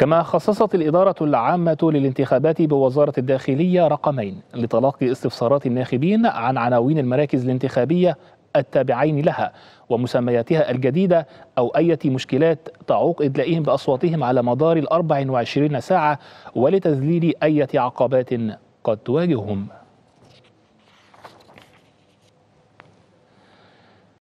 كما خصصت الإدارة العامة للانتخابات بوزارة الداخلية رقمين لتلقي استفسارات الناخبين عن عناوين المراكز الانتخابية التابعين لها ومسمياتها الجديدة أو أي مشكلات تعوق إدلائهم بأصواتهم على مدار الأربع وعشرين ساعة ولتذليل أي عقبات قد تواجههم